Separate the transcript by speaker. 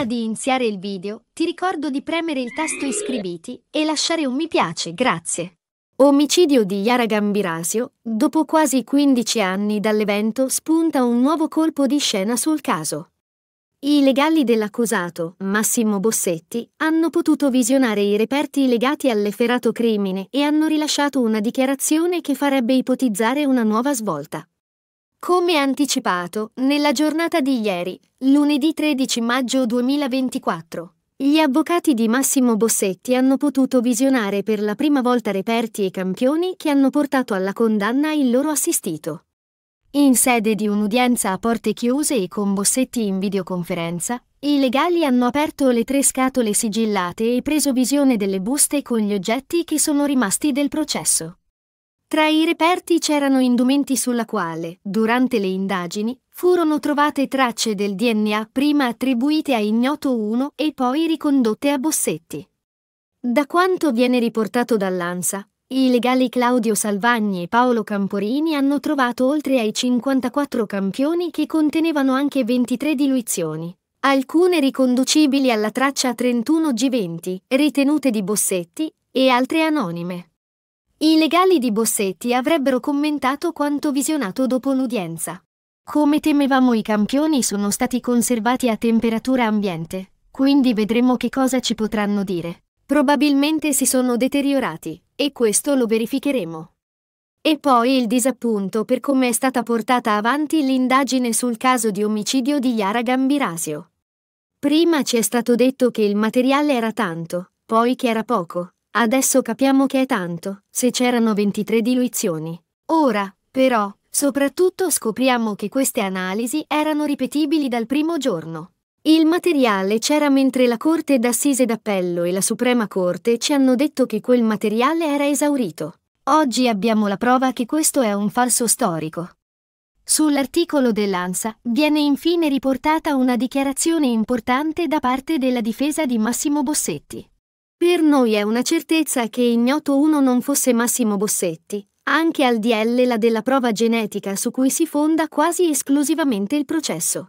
Speaker 1: Prima di iniziare il video, ti ricordo di premere il tasto iscriviti e lasciare un mi piace, grazie. Omicidio di Yara Gambirasio, dopo quasi 15 anni dall'evento spunta un nuovo colpo di scena sul caso. I legali dell'accusato, Massimo Bossetti, hanno potuto visionare i reperti legati all'efferato crimine e hanno rilasciato una dichiarazione che farebbe ipotizzare una nuova svolta. Come anticipato, nella giornata di ieri, lunedì 13 maggio 2024, gli avvocati di Massimo Bossetti hanno potuto visionare per la prima volta reperti e campioni che hanno portato alla condanna il loro assistito. In sede di un'udienza a porte chiuse e con Bossetti in videoconferenza, i legali hanno aperto le tre scatole sigillate e preso visione delle buste con gli oggetti che sono rimasti del processo. Tra i reperti c'erano indumenti sulla quale, durante le indagini, furono trovate tracce del DNA prima attribuite a Ignoto 1 e poi ricondotte a Bossetti. Da quanto viene riportato dall'ANSA, i legali Claudio Salvagni e Paolo Camporini hanno trovato oltre ai 54 campioni che contenevano anche 23 diluizioni, alcune riconducibili alla traccia 31G20, ritenute di Bossetti, e altre anonime. I legali di Bossetti avrebbero commentato quanto visionato dopo l'udienza. Come temevamo i campioni sono stati conservati a temperatura ambiente, quindi vedremo che cosa ci potranno dire. Probabilmente si sono deteriorati, e questo lo verificheremo. E poi il disappunto per come è stata portata avanti l'indagine sul caso di omicidio di Yara Gambirasio. Prima ci è stato detto che il materiale era tanto, poi che era poco, Adesso capiamo che è tanto, se c'erano 23 diluizioni. Ora, però, soprattutto scopriamo che queste analisi erano ripetibili dal primo giorno. Il materiale c'era mentre la Corte d'Assise d'Appello e la Suprema Corte ci hanno detto che quel materiale era esaurito. Oggi abbiamo la prova che questo è un falso storico. Sull'articolo dell'ANSA viene infine riportata una dichiarazione importante da parte della difesa di Massimo Bossetti. Per noi è una certezza che ignoto uno non fosse Massimo Bossetti, anche al DL la della prova genetica su cui si fonda quasi esclusivamente il processo.